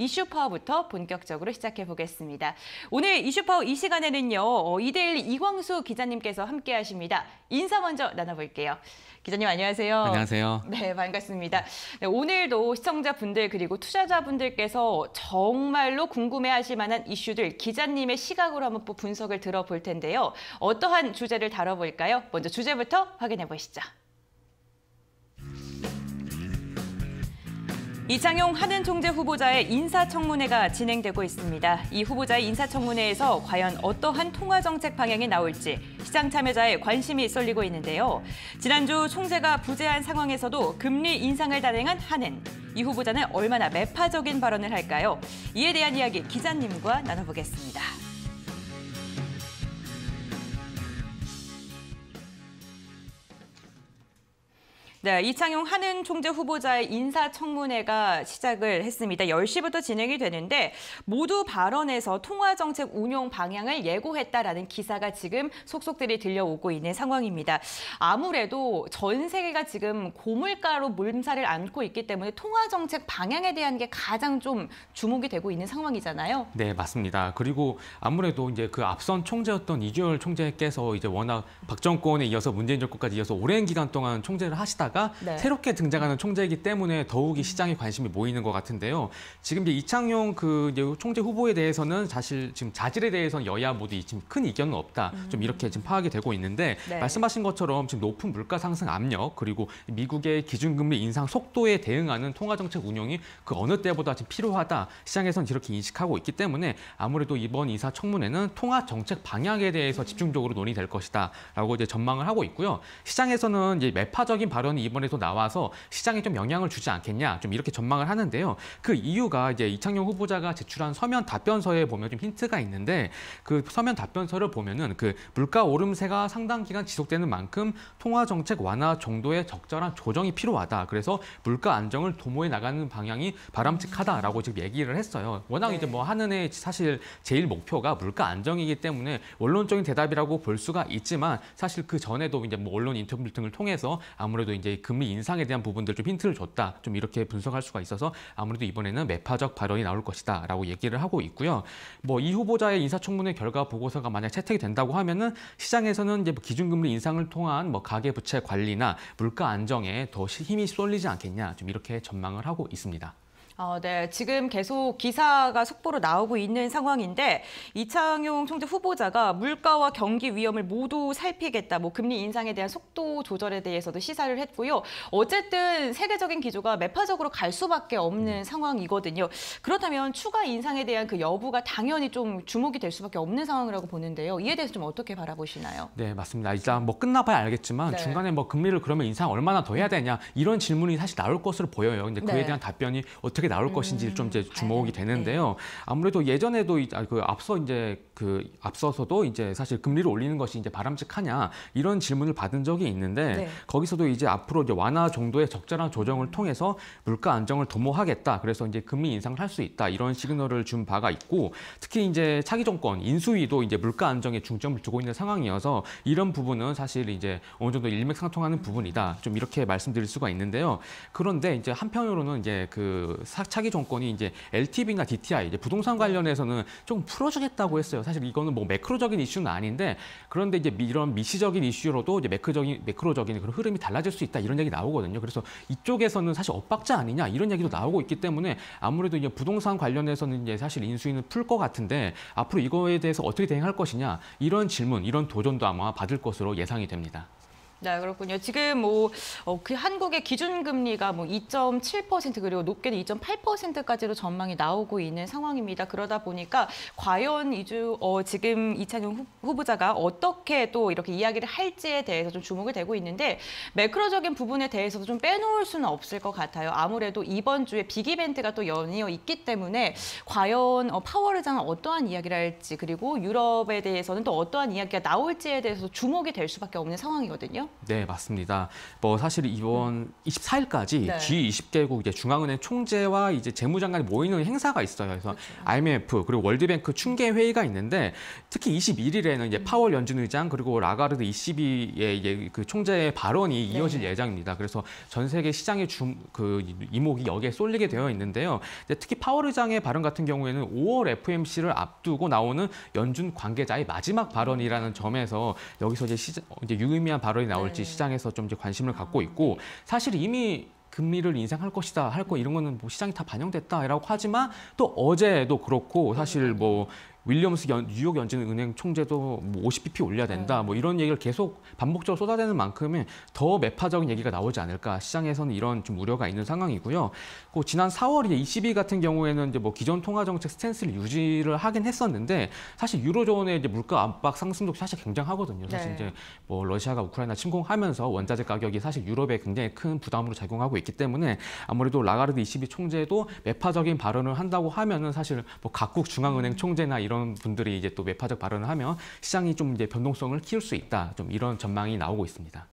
이슈 파워부터 본격적으로 시작해 보겠습니다. 오늘 이슈 파워 이 시간에는요. 어, 이데일리 이광수 기자님께서 함께 하십니다. 인사 먼저 나눠볼게요. 기자님 안녕하세요. 안녕하세요. 네, 반갑습니다. 네, 오늘도 시청자분들 그리고 투자자분들께서 정말로 궁금해하실 만한 이슈들 기자님의 시각으로 한번 분석을 들어볼 텐데요. 어떠한 주제를 다뤄볼까요? 먼저 주제부터 확인해 보시죠. 이창용 한은 총재 후보자의 인사청문회가 진행되고 있습니다. 이 후보자의 인사청문회에서 과연 어떠한 통화정책 방향이 나올지 시장 참여자의 관심이 쏠리고 있는데요. 지난주 총재가 부재한 상황에서도 금리 인상을 단행한 한은 이 후보자는 얼마나 매파적인 발언을 할까요? 이에 대한 이야기 기자님과 나눠보겠습니다. 네, 이창용 한은 총재 후보자의 인사청문회가 시작을 했습니다. 10시부터 진행이 되는데 모두 발언에서 통화정책 운용 방향을 예고했다라는 기사가 지금 속속들이 들려오고 있는 상황입니다. 아무래도 전 세계가 지금 고물가로 물살을 안고 있기 때문에 통화정책 방향에 대한 게 가장 좀 주목이 되고 있는 상황이잖아요. 네, 맞습니다. 그리고 아무래도 이제 그 앞선 총재였던 이주열 총재께서 이제 워낙 박정권에 이어서 문재인 정권까지 이어서 오랜 기간 동안 총재를 하시다 하다가 네. 새롭게 등장하는 총재이기 때문에 더욱이 시장의 관심이 모이는 것 같은데요. 지금 이제 이창용 그 총재 후보에 대해서는 사실 지금 자질에 대해서는 여야 모두 지금 큰 이견은 없다. 음. 좀 이렇게 지금 파악이 되고 있는데 네. 말씀하신 것처럼 지금 높은 물가 상승 압력 그리고 미국의 기준금리 인상 속도에 대응하는 통화정책 운영이 그 어느 때보다 지금 필요하다. 시장에선 이렇게 인식하고 있기 때문에 아무래도 이번 이사 청문회는 통화 정책 방향에 대해서 집중적으로 논의될 것이다라고 이제 전망을 하고 있고요. 시장에서는 이제 매파적인 발언이 부분이 이번에도 나와서 시장에 좀 영향을 주지 않겠냐 좀 이렇게 전망을 하는데요. 그 이유가 이제 이창용 후보자가 제출한 서면 답변서에 보면 좀 힌트가 있는데 그 서면 답변서를 보면은 그 물가 오름세가 상당 기간 지속되는 만큼 통화 정책 완화 정도의 적절한 조정이 필요하다. 그래서 물가 안정을 도모해 나가는 방향이 바람직하다라고 지금 얘기를 했어요. 워낙 네. 이제 뭐 하는 해 사실 제일 목표가 물가 안정이기 때문에 원론적인 대답이라고 볼 수가 있지만 사실 그 전에도 이제 뭐 언론 인터뷰 등을 통해서 아무래도 이제 이제 금리 인상에 대한 부분들 좀 힌트를 줬다. 좀 이렇게 분석할 수가 있어서 아무래도 이번에는 매파적 발언이 나올 것이다. 라고 얘기를 하고 있고요. 뭐 이 후보자의 인사청문회 결과 보고서가 만약 채택이 된다고 하면은 시장에서는 이제 뭐 기준금리 인상을 통한 뭐 가계부채 관리나 물가 안정에 더 힘이 쏠리지 않겠냐. 좀 이렇게 전망을 하고 있습니다. 어, 네. 지금 계속 기사가 속보로 나오고 있는 상황인데 이창용 총재 후보자가 물가와 경기 위험을 모두 살피겠다. 뭐 금리 인상에 대한 속도 조절에 대해서도 시사를 했고요. 어쨌든 세계적인 기조가 매파적으로 갈 수밖에 없는 음. 상황이거든요. 그렇다면 추가 인상에 대한 그 여부가 당연히 좀 주목이 될 수밖에 없는 상황이라고 보는데요. 이에 대해서 좀 어떻게 바라보시나요? 네, 맞습니다. 일단 뭐 끝나봐야 알겠지만 네. 중간에 뭐 금리를 그러면 인상 얼마나 더 해야 되냐 이런 질문이 사실 나올 것으로 보여요. 근데 그에 네. 대한 답변이 어떻게 나올 음. 것인지를 좀 이제 주목이 아, 네. 되는데요. 네. 아무래도 예전에도 이, 아, 그 앞서 이제 그 앞서서도 이제 사실 금리를 올리는 것이 이제 바람직하냐 이런 질문을 받은 적이 있는데 네. 거기서도 이제 앞으로 이제 완화 정도의 적절한 조정을 통해서 물가 안정을 도모하겠다. 그래서 이제 금리 인상을 할 수 있다 이런 시그널을 준 바가 있고 특히 이제 차기 정권 인수위도 이제 물가 안정에 중점을 두고 있는 상황이어서 이런 부분은 사실 이제 어느 정도 일맥상통하는 부분이다. 좀 이렇게 말씀드릴 수가 있는데요. 그런데 이제 한편으로는 이제 그 사, 차기 정권이 이제 LTV나 DTI 이제 부동산 관련해서는 조금 풀어주겠다고 했어요. 사실 이거는 뭐 매크로적인 이슈는 아닌데 그런데 이제 이런 미시적인 이슈로도 이제 매크적인 매크로적인 그런 흐름이 달라질 수 있다 이런 얘기 나오거든요. 그래서 이쪽에서는 사실 엇박자 아니냐 이런 얘기도 나오고 있기 때문에 아무래도 이제 부동산 관련해서는 이제 사실 인수위는 풀것 같은데 앞으로 이거에 대해서 어떻게 대응할 것이냐 이런 질문 이런 도전도 아마 받을 것으로 예상이 됩니다. 네, 그렇군요. 지금 뭐, 어, 그 한국의 기준금리가 뭐 2.7% 그리고 높게는 2.8%까지로 전망이 나오고 있는 상황입니다. 그러다 보니까 과연 이주, 어, 지금 이찬용 후보자가 어떻게 또 이렇게 이야기를 할지에 대해서 좀 주목이 되고 있는데 매크로적인 부분에 대해서도 좀 빼놓을 수는 없을 것 같아요. 아무래도 이번 주에 빅이벤트가 또 연이어 있기 때문에 과연 어, 파월 의장은 어떠한 이야기를 할지 그리고 유럽에 대해서는 또 어떠한 이야기가 나올지에 대해서 주목이 될 수밖에 없는 상황이거든요. 네, 맞습니다. 뭐 사실 이번 24일까지 네. G20개국 이제 중앙은행 총재와 이제 재무장관이 모이는 행사가 있어요. 그래서 그렇죠. IMF 그리고 월드뱅크 충계 회의가 있는데 특히 21일에는 이제 음. 파월 연준 의장 그리고 라가르드 2 2의그 총재의 발언이 네. 이어질 네. 예정입니다. 그래서 전 세계 시장의 그 이목이 여기에 쏠리게 되어 있는데요. 특히 파월 의장의 발언 같은 경우에는 5월 FMC를 앞두고 나오는 연준 관계자의 마지막 발언이라는 점에서 여기서 이제, 시장, 이제 유의미한 발언이 나오. 나올지 네. 시장에서 좀 이제 관심을 갖고 있고 사실 이미 금리를 인상할 것이다 할 거 이런 거는 뭐 시장이 다 반영됐다라고 하지만 또 어제도 그렇고 사실 뭐 윌리엄스 연, 뉴욕 연준은행 총재도 뭐 50bp 올려야 된다 뭐 이런 얘기를 계속 반복적으로 쏟아내는 만큼에 더 매파적인 얘기가 나오지 않을까 시장에서는 이런 좀 우려가 있는 상황이고요. 그 지난 4월에 ECB 같은 경우에는 이제 뭐 기존 통화 정책 스탠스를 유지를 하긴 했었는데 사실 유로존의 이제 물가 압박 상승도 사실 굉장하거든요. 사실 네. 이제 뭐 러시아가 우크라이나 침공하면서 원자재 가격이 사실 유럽에 굉장히 큰 부담으로 작용하고 있기 때문에 아무래도 라가르드 ECB 총재도 매파적인 발언을 한다고 하면은 사실 뭐 각국 중앙은행 총재나 이런 분들이 이제 또 매파적 발언을 하면 시장이 좀 이제 변동성을 키울 수 있다. 좀 이런 전망이 나오고 있습니다.